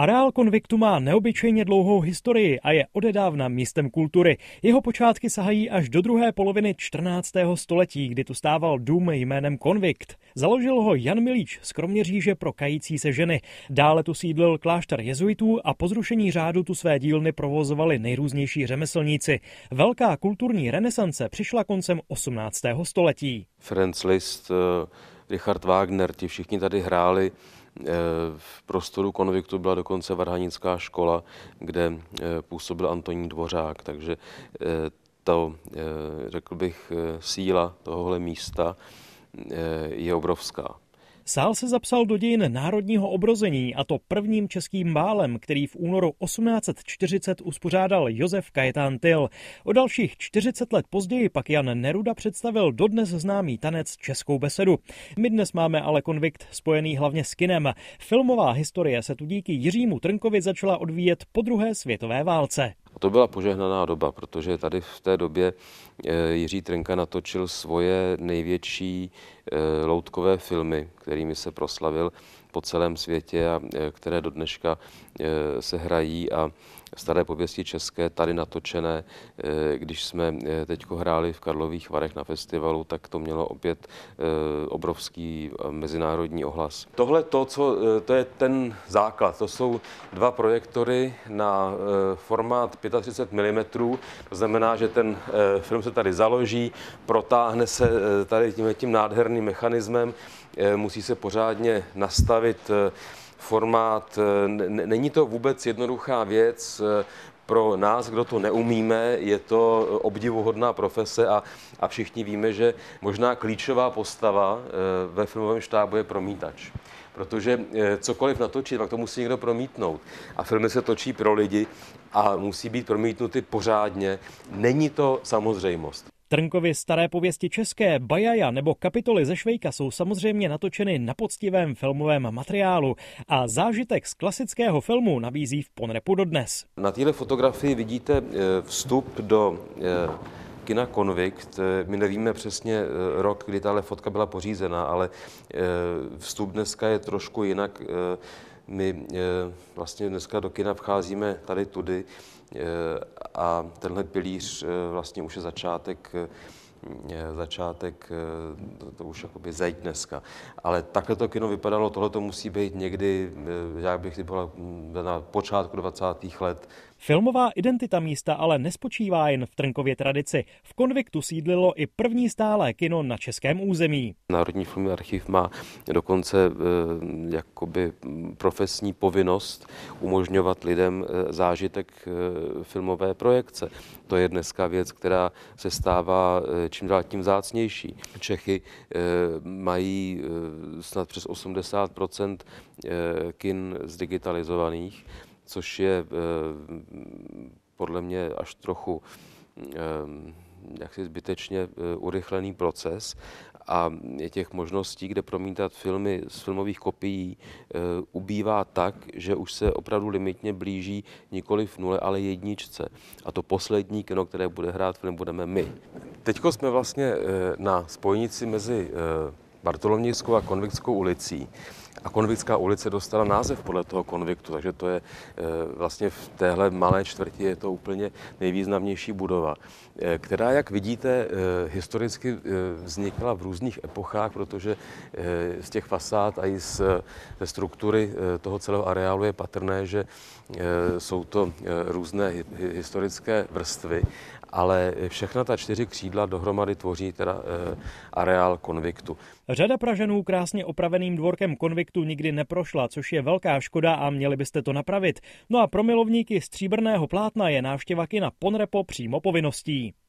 Areál konviktu má neobyčejně dlouhou historii a je odedávna místem kultury. Jeho počátky sahají až do druhé poloviny 14. století, kdy tu stával dům jménem konvikt. Založil ho Jan Milíč skromně říže pro kající se ženy. Dále tu sídlil klášter jezuitů a po zrušení řádu tu své dílny provozovali nejrůznější řemeslníci. Velká kulturní renesance přišla koncem 18. století. Franz Liszt, eh, Richard Wagner, ti všichni tady hráli Eh, v prostoru konviktu byla dokonce varhanická škola, kde eh, působil Antonín Dvořák, takže eh, to, řekl bych, síla tohohle místa je obrovská. Sál se zapsal do dějin národního obrození a to prvním českým bálem, který v únoru 1840 uspořádal Josef Kajetán Tyl. O dalších 40 let později pak Jan Neruda představil dodnes známý tanec Českou besedu. My dnes máme ale konvikt spojený hlavně s kinem. Filmová historie se tu díky Jiřímu Trnkovi začala odvíjet po druhé světové válce to byla požehnaná doba, protože tady v té době eh, Jiří Trnka natočil svoje největší eh, loutkové filmy, kterými se proslavil po celém světě a e, které do dneška e, se hrají a staré pověsti české, tady natočené. E, když jsme teď hráli v Karlových Varech na festivalu, tak to mělo opět obrovský mezinárodní ohlas. Tohle to, co, to je ten základ. To jsou dva projektory na formát 35 mm. To znamená, že ten film se tady založí, protáhne se tady tím, tím nádherným mechanismem Eh, musí se pořádně nastavit eh, formát. Eh, není to vůbec jednoduchá věc pro nás, kdo to neumíme, je to obdivuhodná profese a, a všichni víme, že možná klíčová postava ve filmovém štábu je promítač. Protože cokoliv natočit, tak to musí někdo promítnout. A filmy se točí pro lidi a musí být promítnuty pořádně. Není to samozřejmost. Trnkovy staré pověsti české, Bajaja nebo kapitoly ze Švejka jsou samozřejmě natočeny na poctivém filmovém materiálu a zážitek z klasického filmu nabízí v Ponrepu dodnes. Na této fotografii vidíte eh, vstup do eh, kina Convict. Eh, my nevíme přesně rok, kdy tahle fotka byla pořízena, ale vstup dneska je trošku jinak my eh, vlastně dneska do kina vcházíme tady tudy eh, a tenhle pilíř eh, vlastně už je začátek začátek, to, to už jakoby zeď dneska. Ale takhle to kino vypadalo, tohle to musí být někdy, já bych byla hm, na počátku 20. let, Filmová identita místa ale nespočívá jen v Trnkově tradici. V konviktu sídlilo i první stálé kino na českém území. Národní filmový archiv má dokonce eh, jakoby profesní povinnost umožňovat lidem eh, zážitek eh, filmové projekce. To je dneska věc, která se stává čím dál tím zácnější. Čechy mají snad přes 80 kin zdigitalizovaných což je eh, podle mě až trochu eh, jaksi zbytečně eh, urychlený proces a těch možností, kde promítat filmy z filmových kopií, ubývá tak, že už se opravdu limitně blíží nikoli v nule, ale jedničce. A to poslední kino, které bude hrát film, budeme my. Teď jsme vlastně na spojnici mezi Bartolomějskou a Konvikskou ulicí. A Konvická ulice dostala název podle toho konviktu, takže to je e, vlastně v téhle malé čtvrti je to úplně nejvýznamnější budova, e, která, jak vidíte, e, historicky vznikla v různých epochách, protože z těch fasád a i z, ze struktury toho celého areálu je patrné, že jsou to různé historické vrstvy ale všechna ta čtyři křídla dohromady tvoří teda eh, areál konviktu. Řada Pražanů krásně opraveným dvorkem konviktu nikdy neprošla, což je velká škoda a měli byste to napravit. No a pro milovníky stříbrného plátna je návštěva kina Ponrepo přímo povinností.